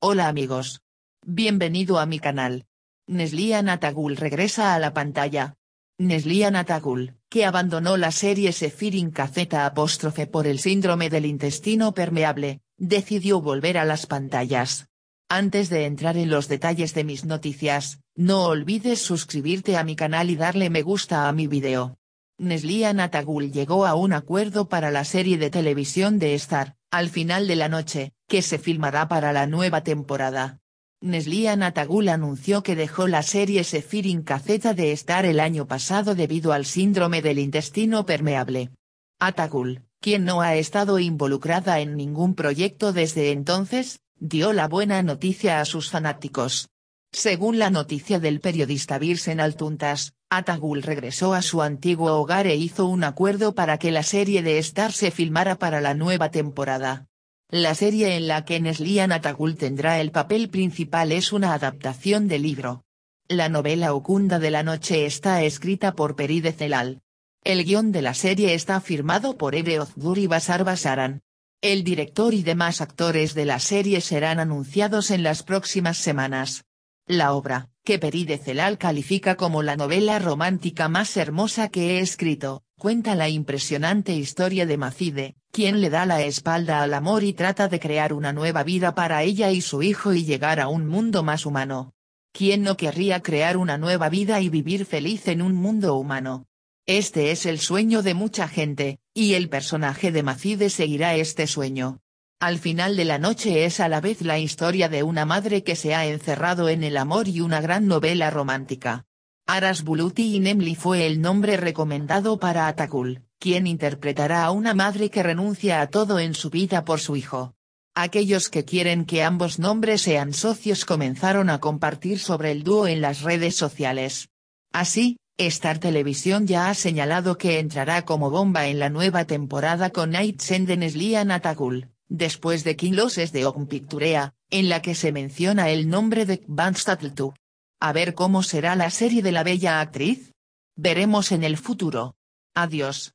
Hola amigos. Bienvenido a mi canal. Neslia Natagul regresa a la pantalla. Neslian Atagul, que abandonó la serie Sefirin Caceta apóstrofe por el síndrome del intestino permeable, decidió volver a las pantallas. Antes de entrar en los detalles de mis noticias, no olvides suscribirte a mi canal y darle me gusta a mi video. Neslia Atagul llegó a un acuerdo para la serie de televisión de Star, al final de la noche, que se filmará para la nueva temporada. Neslian Natagul anunció que dejó la serie Sefirin Caceta de estar el año pasado debido al síndrome del intestino permeable. Atagul, quien no ha estado involucrada en ningún proyecto desde entonces, dio la buena noticia a sus fanáticos. Según la noticia del periodista Virsen Altuntas, Atagul regresó a su antiguo hogar e hizo un acuerdo para que la serie de Star se filmara para la nueva temporada. La serie en la que Neslian Attagul tendrá el papel principal es una adaptación del libro. La novela Ocunda de la Noche está escrita por Peride Celal. El guión de la serie está firmado por Ebre Ozgur y Basar Basaran. El director y demás actores de la serie serán anunciados en las próximas semanas. La obra, que Peride Celal califica como la novela romántica más hermosa que he escrito, cuenta la impresionante historia de Macide, quien le da la espalda al amor y trata de crear una nueva vida para ella y su hijo y llegar a un mundo más humano. ¿Quién no querría crear una nueva vida y vivir feliz en un mundo humano? Este es el sueño de mucha gente, y el personaje de Macide seguirá este sueño. Al final de la noche es a la vez la historia de una madre que se ha encerrado en el amor y una gran novela romántica. Aras Buluti Nemli fue el nombre recomendado para Atakul, quien interpretará a una madre que renuncia a todo en su vida por su hijo. Aquellos que quieren que ambos nombres sean socios comenzaron a compartir sobre el dúo en las redes sociales. Así, Star Televisión ya ha señalado que entrará como bomba en la nueva temporada con Night Senden Lian Atakul, después de King Loses de Open Picturea, en la que se menciona el nombre de Kvanstatl a ver cómo será la serie de la bella actriz. Veremos en el futuro. Adiós.